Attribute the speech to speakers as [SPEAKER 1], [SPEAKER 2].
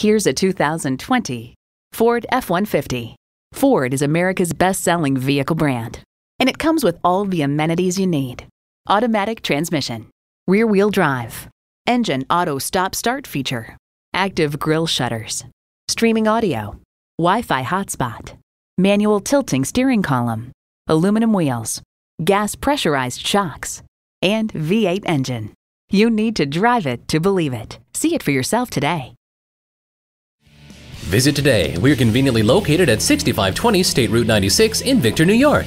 [SPEAKER 1] Here's a 2020 Ford F-150. Ford is America's best-selling vehicle brand, and it comes with all the amenities you need. Automatic transmission, rear-wheel drive, engine auto stop-start feature, active grille shutters, streaming audio, Wi-Fi hotspot, manual tilting steering column, aluminum wheels, gas pressurized shocks, and V8 engine. You need to drive it to believe it. See it for yourself today.
[SPEAKER 2] Visit today. We're conveniently located at 6520 State Route 96 in Victor, New York.